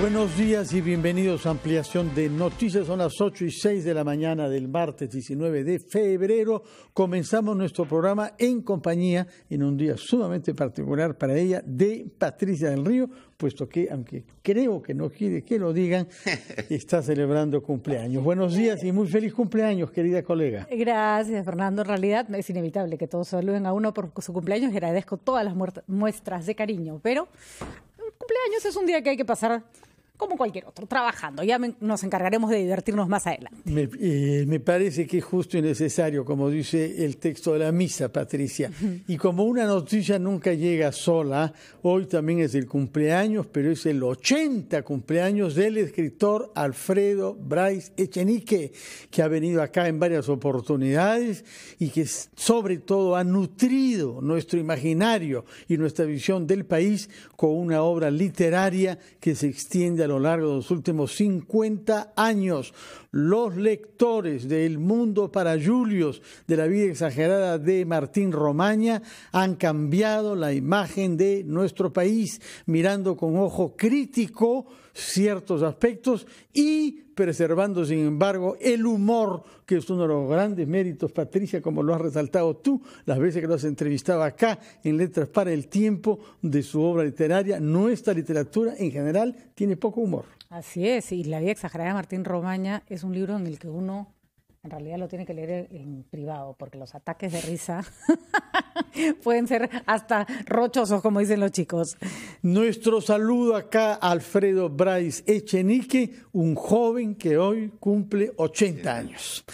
Buenos días y bienvenidos a ampliación de noticias. Son las 8 y 6 de la mañana del martes 19 de febrero. Comenzamos nuestro programa en compañía, en un día sumamente particular para ella, de Patricia del Río, puesto que, aunque creo que no quiere que lo digan, está celebrando cumpleaños. Buenos días y muy feliz cumpleaños, querida colega. Gracias, Fernando. En realidad es inevitable que todos saluden a uno por su cumpleaños. Agradezco todas las muestras de cariño, pero cumpleaños es un día que hay que pasar como cualquier otro, trabajando. Ya nos encargaremos de divertirnos más adelante. Eh, me, parece que es justo y necesario, como dice el texto de la misa, Patricia. Y como una noticia nunca llega sola, hoy también es el cumpleaños, pero es el 80 cumpleaños del escritor Alfredo Bryce Echenique, que ha venido acá en varias oportunidades y que sobre todo ha nutrido nuestro imaginario y nuestra visión del país con una obra literaria que se extiende a ...a lo largo de los últimos 50 años los lectores del Mundo para Julios de la vida exagerada de Martín Romaña han cambiado la imagen de nuestro país, mirando con ojo crítico ciertos aspectos y preservando, sin embargo, el humor, que es uno de los grandes méritos, Patricia, como lo has resaltado tú, las veces que lo has entrevistado acá en Letras para el Tiempo, de su obra literaria. Nuestra literatura en general tiene poco humor. Así es, y la vida exagerada de Martín Romaña es es un libro en el que uno en realidad lo tiene que leer en privado, porque los ataques de risa pueden ser hasta rochosos, como dicen los chicos. Nuestro saludo acá a Alfredo Bryce Echenique, un joven que hoy cumple 80 años.